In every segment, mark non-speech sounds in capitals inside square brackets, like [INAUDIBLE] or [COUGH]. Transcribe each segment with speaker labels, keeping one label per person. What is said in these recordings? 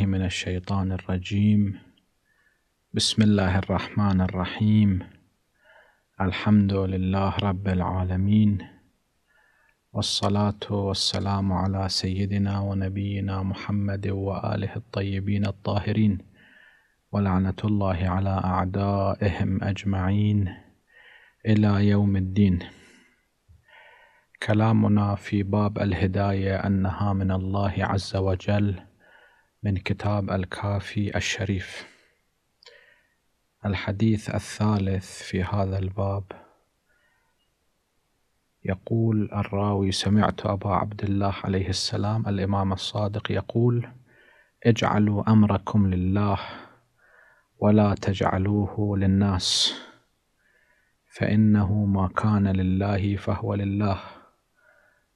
Speaker 1: بالله من الشيطان الرجيم بسم الله الرحمن الرحيم الحمد لله رب العالمين والصلاة والسلام على سيدنا ونبينا محمد وآله الطيبين الطاهرين ولعنة الله على أعدائهم أجمعين إلى يوم الدين كلامنا في باب الهداية أنها من الله عز وجل من كتاب الكافي الشريف الحديث الثالث في هذا الباب يقول الراوي سمعت أبا عبد الله عليه السلام الإمام الصادق يقول اجعلوا أمركم لله ولا تجعلوه للناس فإنه ما كان لله فهو لله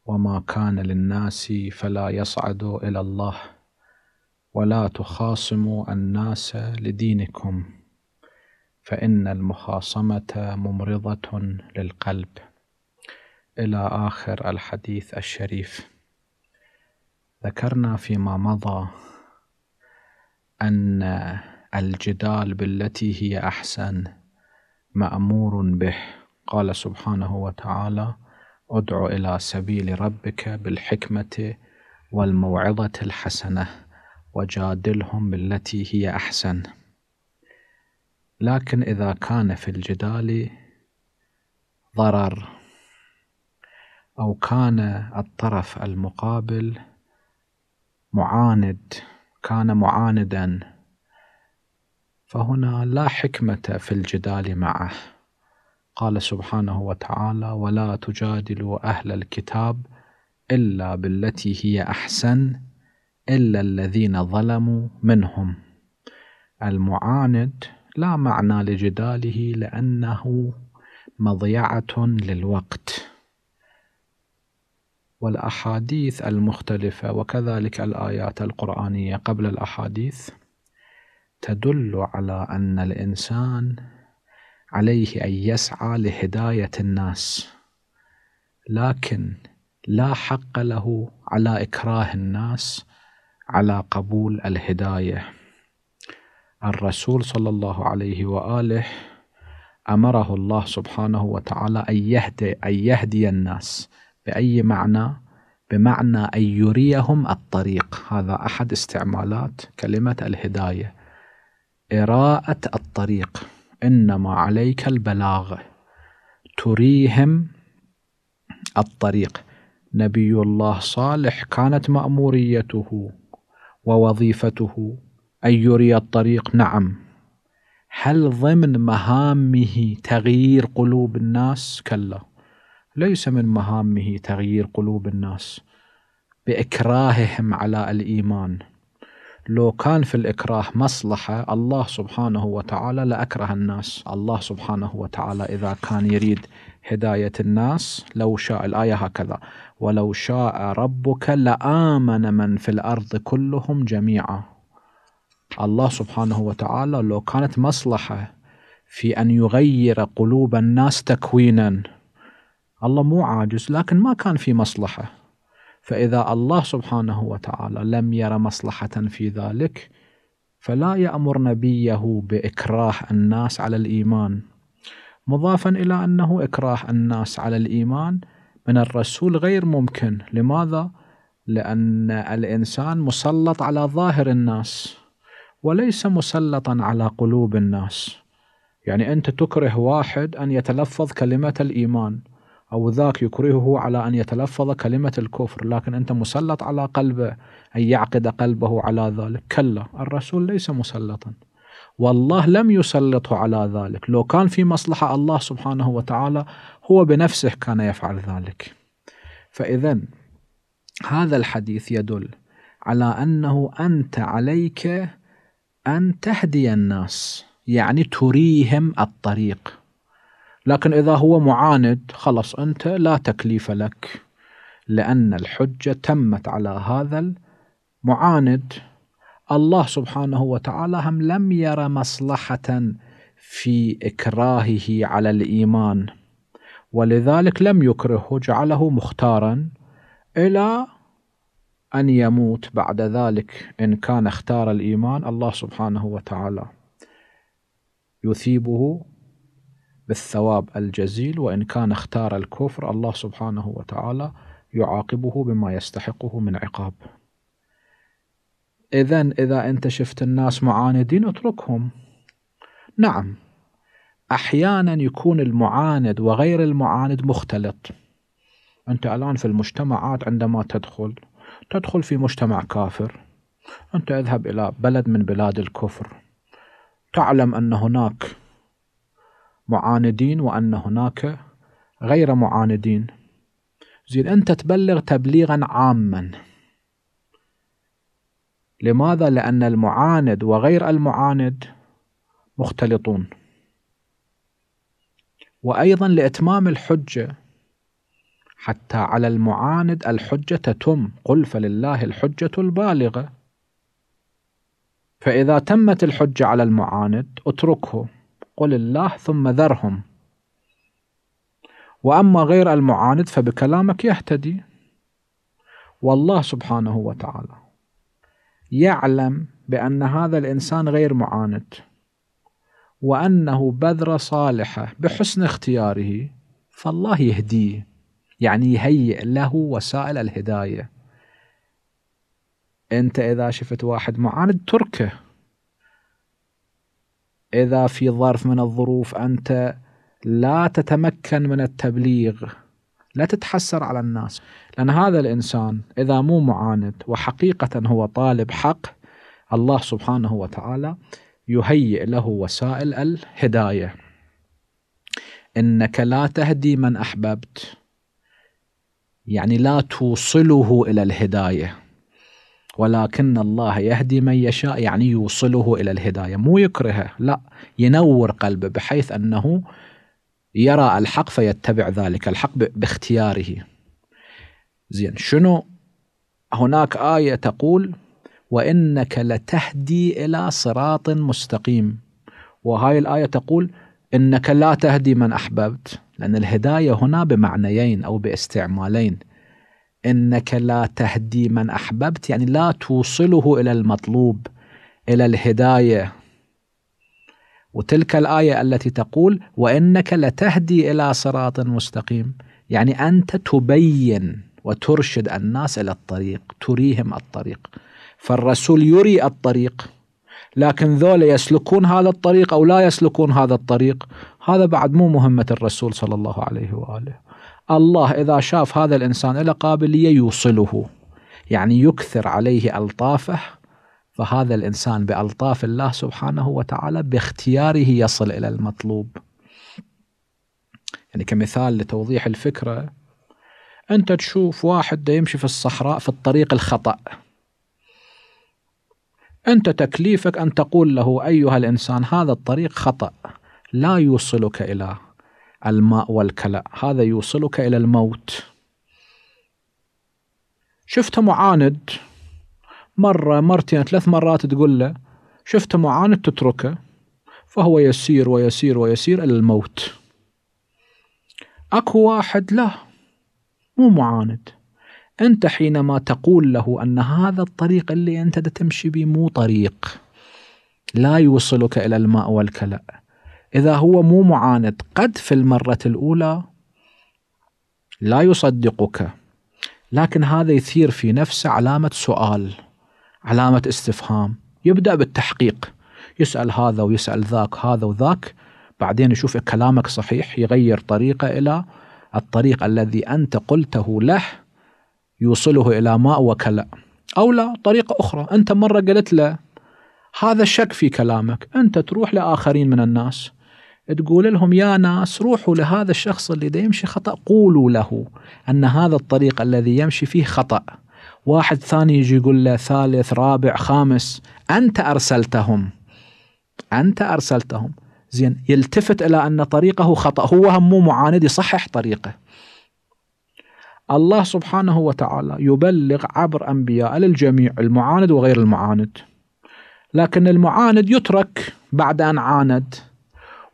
Speaker 1: وما كان للناس فلا يصعد إلى الله ولا تخاصموا الناس لدينكم فإن المخاصمة ممرضة للقلب إلى آخر الحديث الشريف ذكرنا فيما مضى أن الجدال بالتي هي أحسن مأمور به قال سبحانه وتعالى ادع إلى سبيل ربك بالحكمة والموعظة الحسنة وجادلهم بالتي هي أحسن لكن إذا كان في الجدال ضرر أو كان الطرف المقابل معاند كان معاندا فهنا لا حكمة في الجدال معه قال سبحانه وتعالى ولا تجادلوا أهل الكتاب إلا بالتي هي أحسن إلا الذين ظلموا منهم المعاند لا معنى لجداله لأنه مضيعة للوقت والأحاديث المختلفة وكذلك الآيات القرآنية قبل الأحاديث تدل على أن الإنسان عليه أن يسعى لهداية الناس لكن لا حق له على إكراه الناس على قبول الهدايه الرسول صلى الله عليه واله امره الله سبحانه وتعالى ان يهدي ان يهدي الناس باي معنى بمعنى ان يريهم الطريق هذا احد استعمالات كلمه الهدايه اراءه الطريق انما عليك البلاغه تريهم الطريق نبي الله صالح كانت ماموريته ووظيفته أن يري الطريق نعم هل ضمن مهامه تغيير قلوب الناس كلا ليس من مهامه تغيير قلوب الناس باكراههم على الايمان لو كان في الاكراه مصلحه الله سبحانه وتعالى لاكره الناس الله سبحانه وتعالى اذا كان يريد هداية الناس لو شاء الآية هكذا ولو شاء ربك لآمن من في الأرض كلهم جميعا الله سبحانه وتعالى لو كانت مصلحة في أن يغير قلوب الناس تكوينا الله مو عاجز لكن ما كان في مصلحة فإذا الله سبحانه وتعالى لم ير مصلحة في ذلك فلا يأمر نبيه بإكراه الناس على الإيمان مضافا إلى أنه إكراه الناس على الإيمان من الرسول غير ممكن لماذا؟ لأن الإنسان مسلط على ظاهر الناس وليس مسلطا على قلوب الناس يعني أنت تكره واحد أن يتلفظ كلمة الإيمان أو ذاك يكرهه على أن يتلفظ كلمة الكفر لكن أنت مسلط على قلبه أن يعقد قلبه على ذلك كلا الرسول ليس مسلطا والله لم يسلطه على ذلك لو كان في مصلحة الله سبحانه وتعالى هو بنفسه كان يفعل ذلك فإذا هذا الحديث يدل على أنه أنت عليك أن تهدي الناس يعني تريهم الطريق لكن إذا هو معاند خلص أنت لا تكليف لك لأن الحجة تمت على هذا المعاند الله سبحانه وتعالى هم لم ير مصلحة في إكراهه على الإيمان ولذلك لم يكرهه جعله مختارا إلى أن يموت بعد ذلك إن كان اختار الإيمان الله سبحانه وتعالى يثيبه بالثواب الجزيل وإن كان اختار الكفر الله سبحانه وتعالى يعاقبه بما يستحقه من عقاب إذا إذا أنت شفت الناس معاندين اتركهم نعم أحيانا يكون المعاند وغير المعاند مختلط أنت الآن في المجتمعات عندما تدخل تدخل في مجتمع كافر أنت اذهب إلى بلد من بلاد الكفر تعلم أن هناك معاندين وأن هناك غير معاندين زين أنت تبلغ تبليغا عاما لماذا؟ لأن المعاند وغير المعاند مختلطون وأيضا لإتمام الحجة حتى على المعاند الحجة تتم قل فلله الحجة البالغة فإذا تمت الحجة على المعاند اتركه قل الله ثم ذرهم وأما غير المعاند فبكلامك يهتدي والله سبحانه وتعالى يعلم بأن هذا الإنسان غير معاند وأنه بذرة صالحة بحسن اختياره فالله يهديه يعني يهيئ له وسائل الهداية أنت إذا شفت واحد معاند تركه إذا في ظرف من الظروف أنت لا تتمكن من التبليغ لا تتحسر على الناس لأن هذا الإنسان إذا مو معاند وحقيقة هو طالب حق الله سبحانه وتعالى يهيئ له وسائل الهداية إنك لا تهدي من أحببت يعني لا توصله إلى الهداية ولكن الله يهدي من يشاء يعني يوصله إلى الهداية مو يكرهه لا ينور قلبه بحيث أنه يرى الحق فيتبع ذلك الحق باختياره زين شنو هناك آية تقول وإنك لتهدي إلى صراط مستقيم وهاي الآية تقول إنك لا تهدي من أحببت لأن الهداية هنا بمعنيين أو باستعمالين إنك لا تهدي من أحببت يعني لا توصله إلى المطلوب إلى الهداية وتلك الآية التي تقول وإنك لتهدي إلى صراط مستقيم يعني أنت تبين وترشد الناس إلى الطريق تريهم الطريق فالرسول يري الطريق لكن ذول يسلكون هذا الطريق أو لا يسلكون هذا الطريق هذا بعد مو مهمة الرسول صلى الله عليه وآله الله إذا شاف هذا الإنسان إلى قابلية يوصله يعني يكثر عليه ألطافه فهذا الانسان بالطاف الله سبحانه وتعالى باختياره يصل الى المطلوب. يعني كمثال لتوضيح الفكره انت تشوف واحد دا يمشي في الصحراء في الطريق الخطأ. انت تكليفك ان تقول له ايها الانسان هذا الطريق خطأ لا يوصلك الى الماء والكلاء هذا يوصلك الى الموت. شفته معاند مرة مرتين ثلاث مرات تقول له شفت معاند تتركه فهو يسير ويسير ويسير إلى الموت أكو واحد لا مو معاند أنت حينما تقول له أن هذا الطريق اللي أنت تمشي به مو طريق لا يوصلك إلى الماء والكلاء إذا هو مو معاند قد في المرة الأولى لا يصدقك لكن هذا يثير في نفسه علامة سؤال علامة استفهام يبدأ بالتحقيق يسأل هذا ويسأل ذاك هذا وذاك بعدين يشوف كلامك صحيح يغير طريقة إلى الطريق الذي أنت قلته له يوصله إلى ما وكلا أو لا طريقة أخرى أنت مرة قلت له هذا الشك في كلامك أنت تروح لآخرين من الناس تقول لهم يا ناس روحوا لهذا الشخص اللي ده يمشي خطأ قولوا له أن هذا الطريق الذي يمشي فيه خطأ واحد ثاني يجي يقول له ثالث رابع خامس أنت أرسلتهم أنت أرسلتهم زين يلتفت إلى أن طريقه خطأ هو هم مو معاند يصحح طريقه الله سبحانه وتعالى يبلغ عبر أنبياء للجميع المعاند وغير المعاند لكن المعاند يترك بعد أن عاند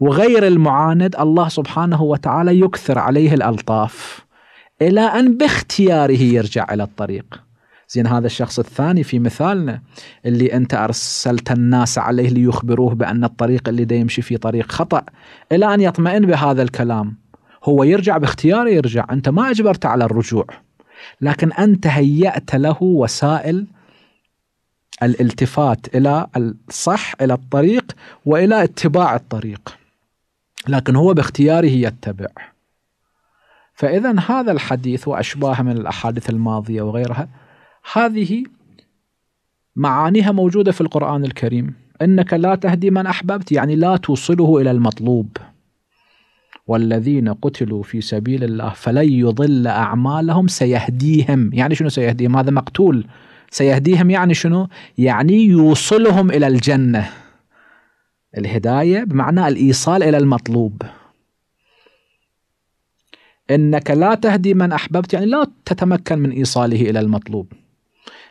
Speaker 1: وغير المعاند الله سبحانه وتعالى يكثر عليه الألطاف إلى أن باختياره يرجع إلى الطريق زين هذا الشخص الثاني في مثالنا اللي أنت أرسلت الناس عليه ليخبروه بأن الطريق اللي دا يمشي فيه طريق خطأ إلى أن يطمئن بهذا الكلام هو يرجع باختياره يرجع أنت ما أجبرته على الرجوع لكن أنت هيأت له وسائل الالتفات إلى الصح إلى الطريق وإلى اتباع الطريق لكن هو باختياره يتبع فإذا هذا الحديث وأشباهه من الأحاديث الماضية وغيرها هذه معانيها موجودة في القرآن الكريم إنك لا تهدي من أحببت يعني لا توصله إلى المطلوب والذين قتلوا في سبيل الله فلن يضل أعمالهم سيهديهم يعني شنو سيهديهم هذا مقتول سيهديهم يعني شنو يعني يوصلهم إلى الجنة الهداية بمعنى الإيصال إلى المطلوب إنك لا تهدي من أحببت يعني لا تتمكن من إيصاله إلى المطلوب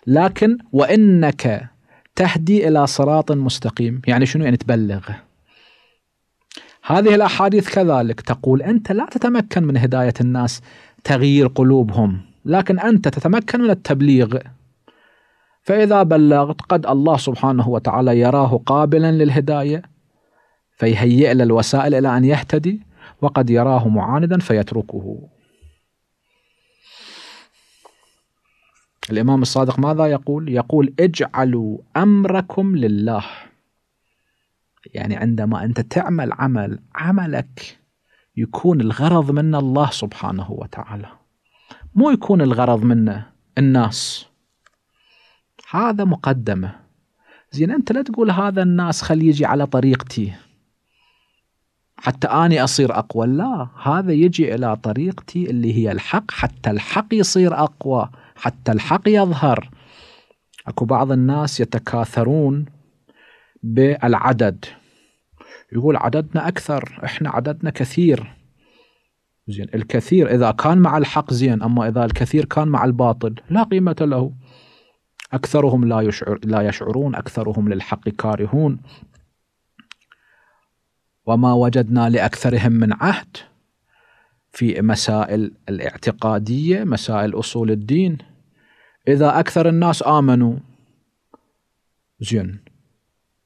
Speaker 1: لكن وانك تهدي الى صراط مستقيم، يعني شنو يعني تبلغ؟ هذه الاحاديث كذلك تقول انت لا تتمكن من هدايه الناس تغيير قلوبهم، لكن انت تتمكن من التبليغ. فاذا بلغت قد الله سبحانه وتعالى يراه قابلا للهدايه فيهيئ له الوسائل الى ان يهتدي وقد يراه معاندا فيتركه الإمام الصادق ماذا يقول؟ يقول اجعلوا أمركم لله يعني عندما أنت تعمل عمل عملك يكون الغرض منه الله سبحانه وتعالى مو يكون الغرض منه الناس هذا مقدمة زين أنت لا تقول هذا الناس خلي يجي على طريقتي حتى أني أصير أقوى لا هذا يجي إلى طريقتي اللي هي الحق حتى الحق يصير أقوى حتى الحق يظهر اكو بعض الناس يتكاثرون بالعدد يقول عددنا اكثر احنا عددنا كثير زين الكثير اذا كان مع الحق زين اما اذا الكثير كان مع الباطل لا قيمه له اكثرهم لا يشعر لا يشعرون اكثرهم للحق كارهون وما وجدنا لاكثرهم من عهد في مسائل الاعتقاديه مسائل اصول الدين إذا أكثر الناس آمنوا زين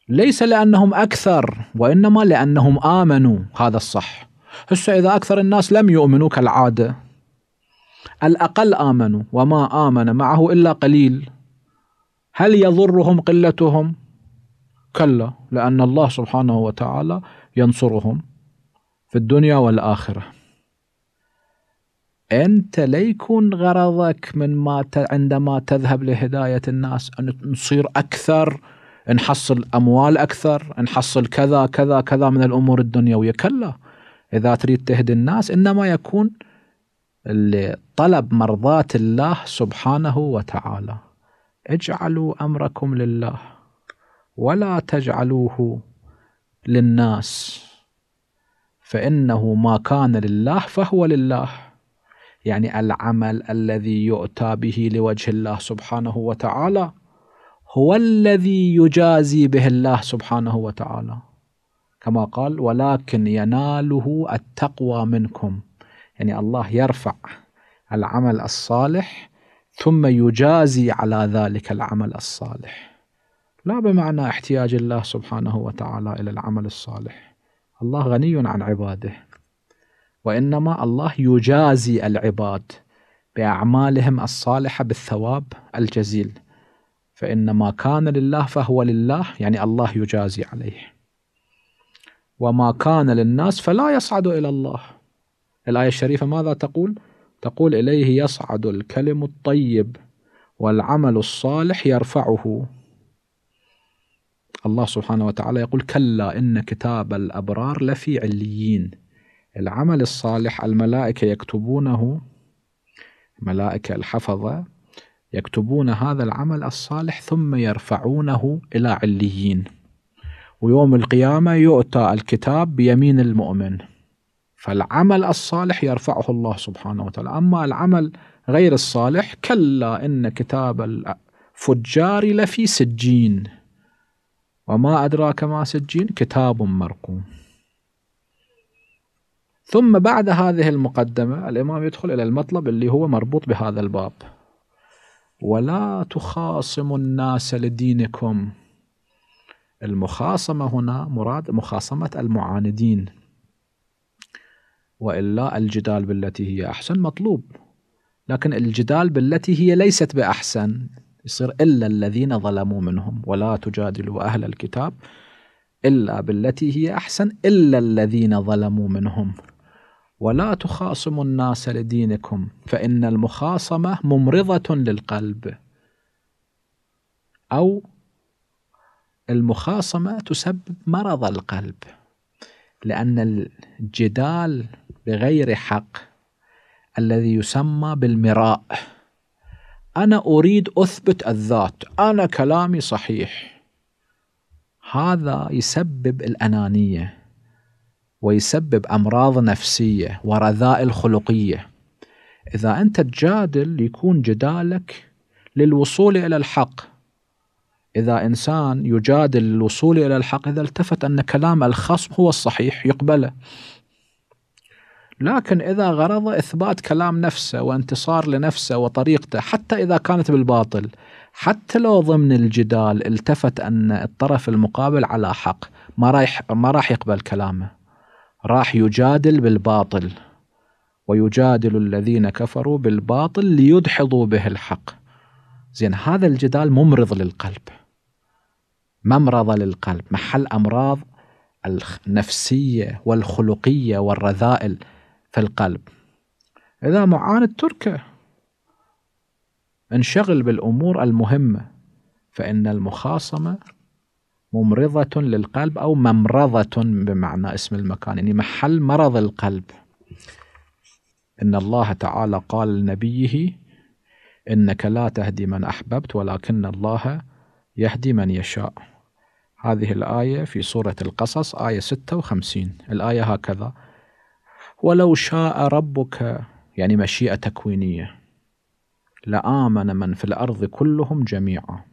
Speaker 1: ليس لأنهم أكثر وإنما لأنهم آمنوا هذا الصح هسه إذا أكثر الناس لم يؤمنوا كالعادة الأقل آمنوا وما آمن معه إلا قليل هل يضرهم قلتهم؟ كلا لأن الله سبحانه وتعالى ينصرهم في الدنيا والآخرة أنت لا يكون غرضك من ما ت... عندما تذهب لهداية الناس أن نصير أكثر نحصل أموال أكثر نحصل كذا كذا كذا من الأمور الدنيوية كلا إذا تريد تهدي الناس إنما يكون لطلب مرضاة الله سبحانه وتعالى اجعلوا أمركم لله ولا تجعلوه للناس فإنه ما كان لله فهو لله يعني العمل الذي يؤتى به لوجه الله سبحانه وتعالى هو الذي يجازي به الله سبحانه وتعالى كما قال ولكن يناله التقوى منكم يعني الله يرفع العمل الصالح ثم يجازي على ذلك العمل الصالح لا بمعنى احتياج الله سبحانه وتعالى الى العمل الصالح الله غني عن عباده وانما الله يجازي العباد باعمالهم الصالحه بالثواب الجزيل فان ما كان لله فهو لله يعني الله يجازي عليه وما كان للناس فلا يصعد الى الله الايه الشريفه ماذا تقول تقول اليه يصعد الكلم الطيب والعمل الصالح يرفعه الله سبحانه وتعالى يقول كلا إن كتاب الأبرار لفي عليين العمل الصالح الملائكة يكتبونه ملائكة الحفظة يكتبون هذا العمل الصالح ثم يرفعونه إلى عليين ويوم القيامة يؤتى الكتاب بيمين المؤمن فالعمل الصالح يرفعه الله سبحانه وتعالى أما العمل غير الصالح كلا إن كتاب الفجار لفي سجين وما أدراك ما سجين كتاب مرقوم ثم بعد هذه المقدمة الإمام يدخل إلى المطلب اللي هو مربوط بهذا الباب ولا تخاصموا الناس لدينكم المخاصمة هنا مراد مخاصمة المعاندين وإلا الجدال بالتي هي أحسن مطلوب لكن الجدال بالتي هي ليست بأحسن يصير إلا الذين ظلموا منهم ولا تجادلوا أهل الكتاب إلا بالتي هي أحسن إلا الذين ظلموا منهم ولا تخاصموا الناس لدينكم فإن المخاصمة ممرضة للقلب أو المخاصمة تسبب مرض القلب لأن الجدال بغير حق الذي يسمى بالمراء أنا أريد أثبت الذات أنا كلامي صحيح هذا يسبب الأنانية ويسبب أمراض نفسية ورذائل خلقية إذا أنت تجادل يكون جدالك للوصول إلى الحق إذا إنسان يجادل للوصول إلى الحق إذا التفت أن كلام الخصم هو الصحيح يقبله لكن إذا غرض إثبات كلام نفسه وانتصار لنفسه وطريقته حتى إذا كانت بالباطل حتى لو ضمن الجدال التفت أن الطرف المقابل على حق ما راح ما راح يقبل كلامه راح يجادل بالباطل ويجادل الذين كفروا بالباطل ليدحضوا به الحق زين هذا الجدال ممرض للقلب ممرض للقلب محل أمراض النفسية والخلقية والرذائل في القلب إذا معاند تركه انشغل بالأمور المهمة فإن المخاصمة ممرضة للقلب أو ممرضة بمعنى اسم المكان يعني محل مرض القلب إن الله تعالى قال لنبيه إنك لا تهدي من أحببت ولكن الله يهدي من يشاء هذه الآية في سورة القصص آية 56 الآية هكذا ولو شاء ربك يعني مشيئة تكوينية لآمن من في الأرض كلهم جميعا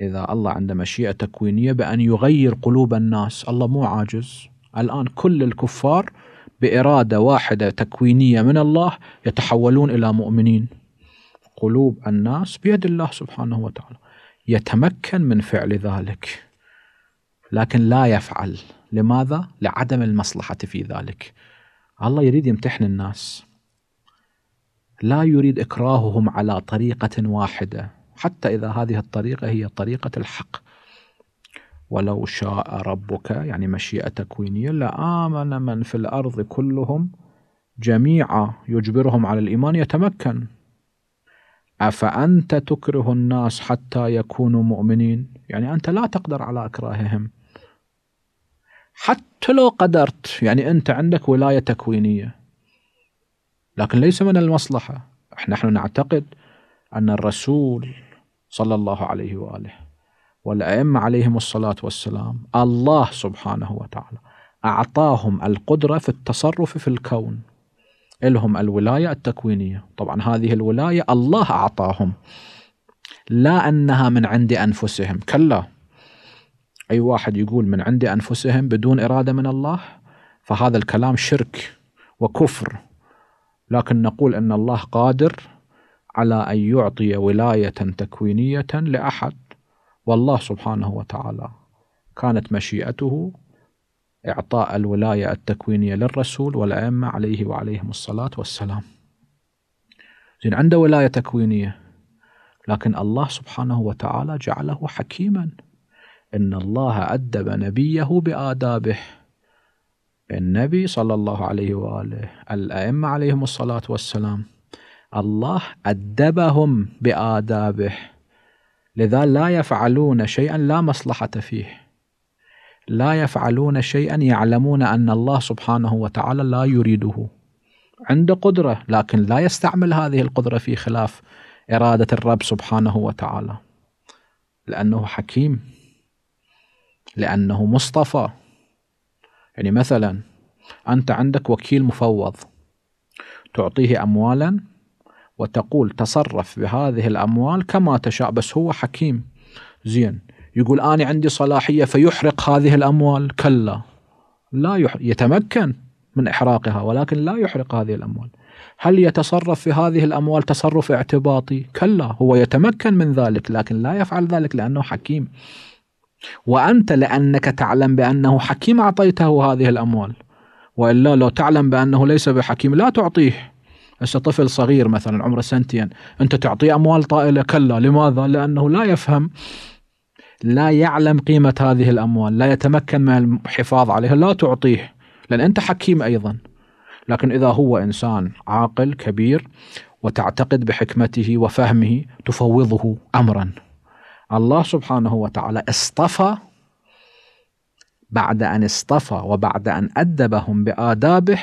Speaker 1: إذا الله عنده مشيئة تكوينية بأن يغير قلوب الناس الله مو عاجز الآن كل الكفار بإرادة واحدة تكوينية من الله يتحولون إلى مؤمنين قلوب الناس بيد الله سبحانه وتعالى يتمكن من فعل ذلك لكن لا يفعل لماذا؟ لعدم المصلحة في ذلك الله يريد يمتحن الناس لا يريد إكراههم على طريقة واحدة حتى إذا هذه الطريقة هي طريقة الحق ولو شاء ربك يعني مشيئة تكوينية لآمن من في الأرض كلهم جميعا يجبرهم على الإيمان يتمكن أفأنت تكره الناس حتى يكونوا مؤمنين يعني أنت لا تقدر على إكراههم حتى لو قدرت يعني أنت عندك ولاية تكوينية لكن ليس من المصلحة نحن نعتقد أن الرسول صلى الله عليه واله والائمه عليهم الصلاه والسلام الله سبحانه وتعالى اعطاهم القدره في التصرف في الكون لهم الولايه التكوينيه طبعا هذه الولايه الله اعطاهم لا انها من عند انفسهم كلا اي واحد يقول من عند انفسهم بدون اراده من الله فهذا الكلام شرك وكفر لكن نقول ان الله قادر على أن يعطي ولاية تكوينية لأحد والله سبحانه وتعالى كانت مشيئته إعطاء الولاية التكوينية للرسول والأئمة عليه وعليهم الصلاة والسلام زين عنده ولاية تكوينية لكن الله سبحانه وتعالى جعله حكيما إن الله أدب نبيه بآدابه النبي صلى الله عليه وآله الأئمة عليهم الصلاة والسلام الله أدبهم بآدابه لذا لا يفعلون شيئا لا مصلحة فيه لا يفعلون شيئا يعلمون أن الله سبحانه وتعالى لا يريده عنده قدرة لكن لا يستعمل هذه القدرة في خلاف إرادة الرب سبحانه وتعالى لأنه حكيم لأنه مصطفى يعني مثلا أنت عندك وكيل مفوض تعطيه أموالا وتقول تصرف بهذه الأموال كما تشاء بس هو حكيم زين يقول أنا عندي صلاحية فيحرق هذه الأموال كلا لا يحرق يتمكن من إحراقها ولكن لا يحرق هذه الأموال هل يتصرف في هذه الأموال تصرف اعتباطي؟ كلا هو يتمكن من ذلك لكن لا يفعل ذلك لأنه حكيم وأنت لأنك تعلم بأنه حكيم أعطيته هذه الأموال وإلا لو تعلم بأنه ليس بحكيم لا تعطيه هسه طفل صغير مثلا عمره سنتين انت تعطيه اموال طائله كلا لماذا؟ لانه لا يفهم لا يعلم قيمه هذه الاموال، لا يتمكن من الحفاظ عليها، لا تعطيه لان انت حكيم ايضا. لكن اذا هو انسان عاقل كبير وتعتقد بحكمته وفهمه تفوضه امرا. الله سبحانه وتعالى اصطفى بعد ان اصطفى وبعد ان ادبهم بادابه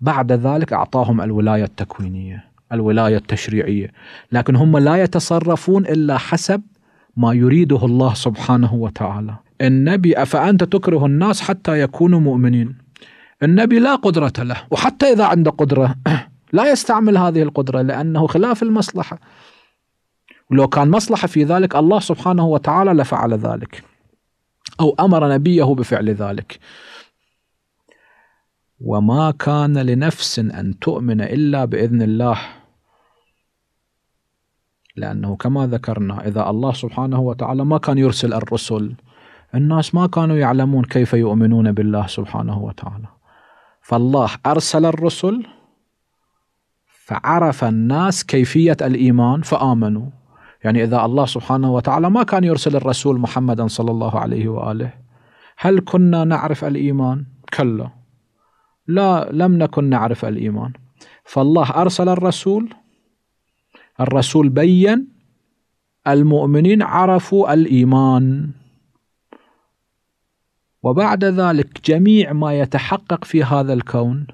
Speaker 1: بعد ذلك أعطاهم الولاية التكوينية الولاية التشريعية لكن هم لا يتصرفون إلا حسب ما يريده الله سبحانه وتعالى النبي أفأنت تكره الناس حتى يكونوا مؤمنين النبي لا قدرة له وحتى إذا عنده قدرة [CLEARS THROAT] لا يستعمل هذه القدرة لأنه خلاف المصلحة ولو كان مصلحة في ذلك الله سبحانه وتعالى لفعل ذلك أو أمر نبيه بفعل ذلك وما كان لنفس ان تؤمن الا باذن الله لانه كما ذكرنا اذا الله سبحانه وتعالى ما كان يرسل الرسل الناس ما كانوا يعلمون كيف يؤمنون بالله سبحانه وتعالى فالله ارسل الرسل فعرف الناس كيفيه الايمان فامنوا يعني اذا الله سبحانه وتعالى ما كان يرسل الرسول محمدا صلى الله عليه واله هل كنا نعرف الايمان كلا لا لم نكن نعرف الإيمان فالله أرسل الرسول الرسول بين المؤمنين عرفوا الإيمان وبعد ذلك جميع ما يتحقق في هذا الكون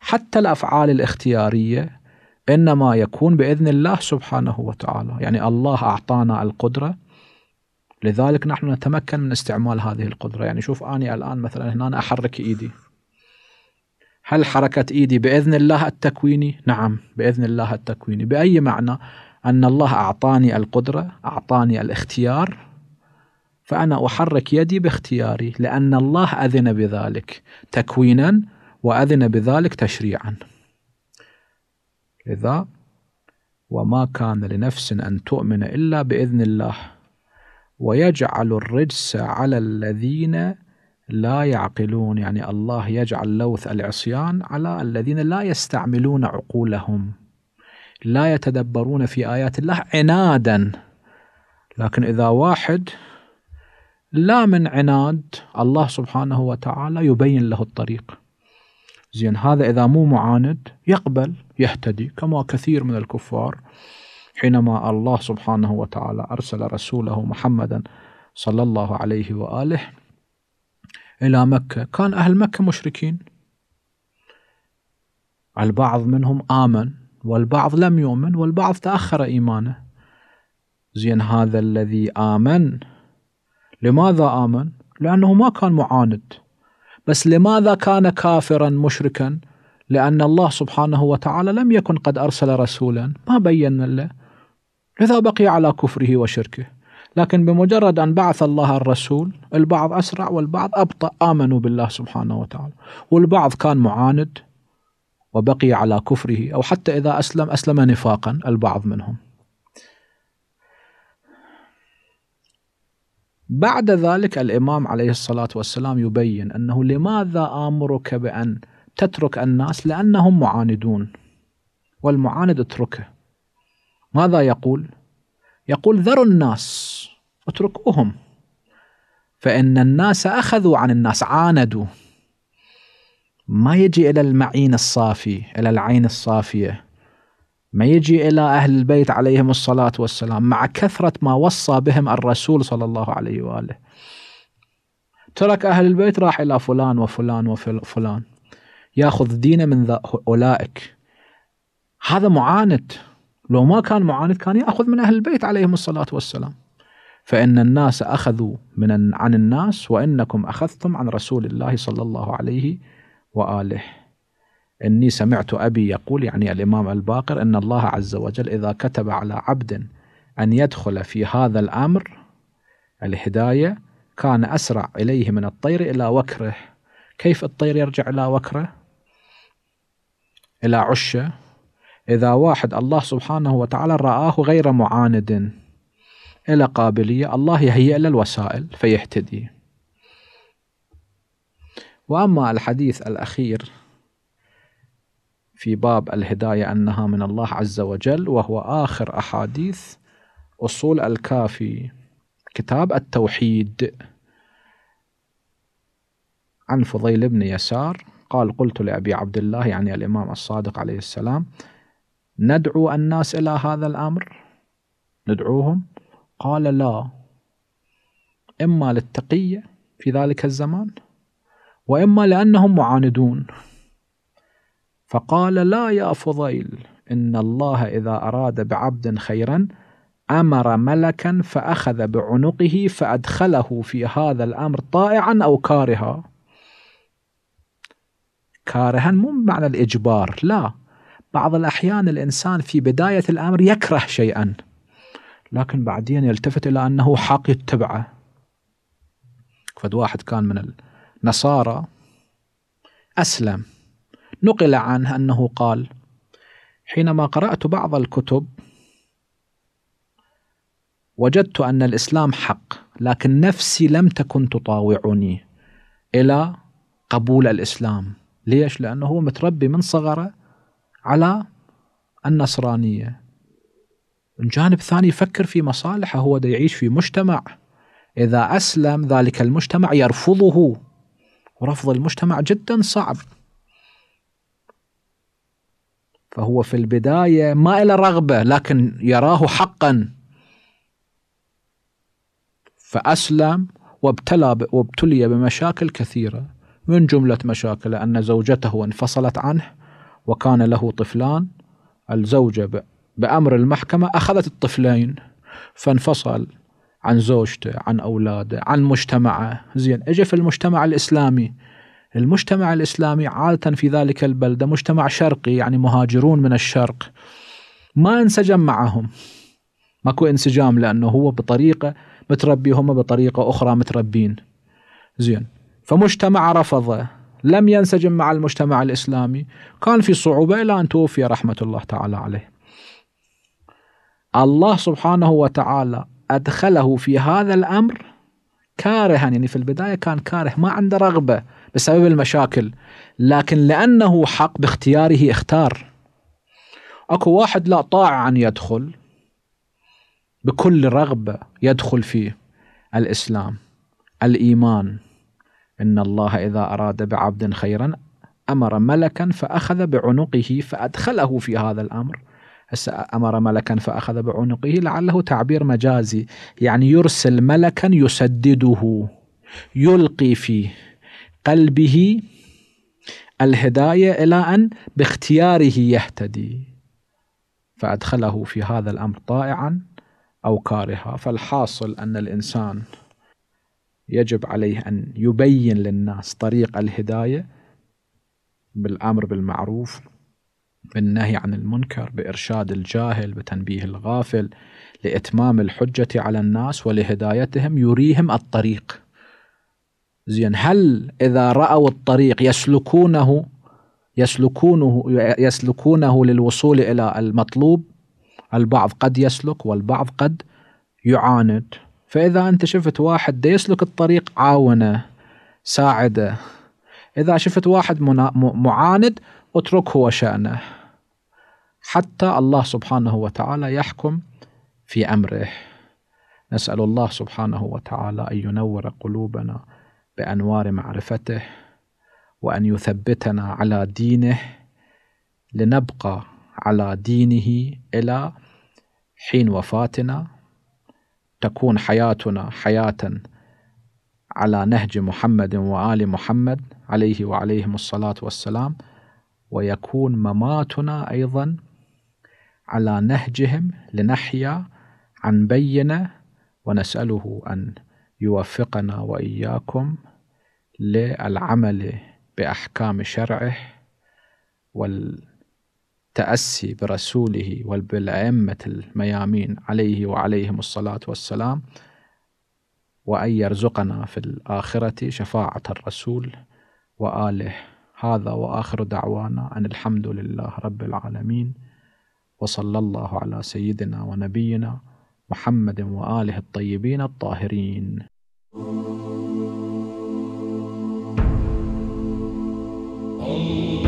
Speaker 1: حتى الأفعال الاختيارية إنما يكون بإذن الله سبحانه وتعالى يعني الله أعطانا القدرة لذلك نحن نتمكن من استعمال هذه القدرة يعني شوف أنا الآن مثلا هنا أحرك إيدي هل حركة إيدي بإذن الله التكويني؟ نعم بإذن الله التكويني بأي معنى؟ أن الله أعطاني القدرة أعطاني الاختيار فأنا أحرك يدي باختياري لأن الله أذن بذلك تكوينا وأذن بذلك تشريعا لذا وما كان لنفس أن تؤمن إلا بإذن الله ويجعل الرجس على الذين لا يعقلون يعني الله يجعل لوث العصيان على الذين لا يستعملون عقولهم لا يتدبرون في آيات الله عنادا لكن إذا واحد لا من عناد الله سبحانه وتعالى يبين له الطريق زين هذا إذا مو معاند يقبل يهتدي كما كثير من الكفار حينما الله سبحانه وتعالى أرسل رسوله محمدا صلى الله عليه وآله إلى مكة كان أهل مكة مشركين البعض منهم آمن والبعض لم يؤمن والبعض تأخر إيمانه زين هذا الذي آمن لماذا آمن؟ لأنه ما كان معاند بس لماذا كان كافرا مشركا؟ لأن الله سبحانه وتعالى لم يكن قد أرسل رسولا ما بين له لذا بقي على كفره وشركه لكن بمجرد أن بعث الله الرسول البعض أسرع والبعض أبطأ آمنوا بالله سبحانه وتعالى والبعض كان معاند وبقي على كفره أو حتى إذا أسلم أسلم نفاقا البعض منهم بعد ذلك الإمام عليه الصلاة والسلام يبين أنه لماذا آمرك بأن تترك الناس لأنهم معاندون والمعاند اتركه ماذا يقول؟ يقول ذروا الناس اتركوهم فإن الناس أخذوا عن الناس عاندوا ما يجي إلى المعين الصافي إلى العين الصافية ما يجي إلى أهل البيت عليهم الصلاة والسلام مع كثرة ما وصى بهم الرسول صلى الله عليه وآله ترك أهل البيت راح إلى فلان وفلان وفلان ياخذ دينه من أولئك هذا معاند لو ما كان معاند كان ياخذ من اهل البيت عليهم الصلاه والسلام فإن الناس أخذوا من عن الناس وإنكم أخذتم عن رسول الله صلى الله عليه وآله إني سمعت أبي يقول يعني الإمام الباقر إن الله عز وجل إذا كتب على عبد أن يدخل في هذا الأمر الهداية كان أسرع إليه من الطير إلى وكره كيف الطير يرجع إلى وكره إلى عشه إذا واحد الله سبحانه وتعالى رآه غير معاند إلى قابلية الله يهيئ له الوسائل فيهتدي وأما الحديث الأخير في باب الهداية أنها من الله عز وجل وهو آخر أحاديث أصول الكافي كتاب التوحيد عن فضيل بن يسار قال قلت لأبي عبد الله يعني الإمام الصادق عليه السلام ندعو الناس إلى هذا الأمر ندعوهم قال لا إما للتقية في ذلك الزمان وإما لأنهم معاندون فقال لا يا فضيل إن الله إذا أراد بعبد خيرا أمر ملكا فأخذ بعنقه فأدخله في هذا الأمر طائعا أو كارها كارها مو بمعنى الإجبار لا بعض الأحيان الإنسان في بداية الأمر يكره شيئا لكن بعدين يلتفت إلى أنه حق يتبعه فد واحد كان من النصارى أسلم نقل عنه أنه قال حينما قرأت بعض الكتب وجدت أن الإسلام حق لكن نفسي لم تكن تطاوعني إلى قبول الإسلام ليش؟ لأنه هو متربي من صغره على النصرانية الجانب الثاني يفكر في مصالحه هو دا يعيش في مجتمع إذا أسلم ذلك المجتمع يرفضه ورفض المجتمع جدا صعب فهو في البداية ما إلى رغبة لكن يراه حقا فأسلم وابتلى وابتلي بمشاكل كثيرة من جملة مشاكله أن زوجته انفصلت عنه وكان له طفلان الزوجة بأمر المحكمة أخذت الطفلين فانفصل عن زوجته عن أولاده عن مجتمعه زين إجا في المجتمع الإسلامي المجتمع الإسلامي عادة في ذلك البلدة مجتمع شرقي يعني مهاجرون من الشرق ما انسجم معهم ماكو انسجام لأنه هو بطريقة متربي هم بطريقة أخرى متربين زين فمجتمع رفضه لم ينسجم مع المجتمع الإسلامي كان في صعوبة إلى أن توفي رحمة الله تعالى عليه الله سبحانه وتعالى أدخله في هذا الأمر كارها يعني في البداية كان كاره ما عنده رغبة بسبب المشاكل لكن لأنه حق باختياره اختار أكو واحد لا طاع أن يدخل بكل رغبة يدخل في الإسلام الإيمان إن الله إذا أراد بعبد خيرا أمر ملكا فأخذ بعنقه فأدخله في هذا الأمر هسه امر ملكا فاخذ بعنقه لعله تعبير مجازي يعني يرسل ملكا يسدده يلقي في قلبه الهدايه الى ان باختياره يهتدي فادخله في هذا الامر طائعا او كارها فالحاصل ان الانسان يجب عليه ان يبين للناس طريق الهدايه بالامر بالمعروف بالنهي عن المنكر بإرشاد الجاهل بتنبيه الغافل لإتمام الحجة على الناس ولهدايتهم يريهم الطريق زين هل إذا رأوا الطريق يسلكونه يسلكونه يسلكونه للوصول إلى المطلوب البعض قد يسلك والبعض قد يعاند فإذا أنت شفت واحد دا يسلك الطريق عاونه ساعده إذا شفت واحد معاند اتركه وشأنه حتى الله سبحانه وتعالى يحكم في أمره نسأل الله سبحانه وتعالى أن ينور قلوبنا بأنوار معرفته وأن يثبتنا على دينه لنبقى على دينه إلى حين وفاتنا تكون حياتنا حياة على نهج محمد وآل محمد عليه وعليهم الصلاة والسلام ويكون مماتنا أيضا على نهجهم لنحيا عن بينة ونسأله أن يوفقنا وإياكم للعمل بأحكام شرعه والتأسي برسوله وبالأئمة الميامين عليه وعليهم الصلاة والسلام وأن يرزقنا في الآخرة شفاعة الرسول وآله هذا واخر دعوانا ان الحمد لله رب العالمين وصلى الله على سيدنا ونبينا محمد واله الطيبين الطاهرين Oh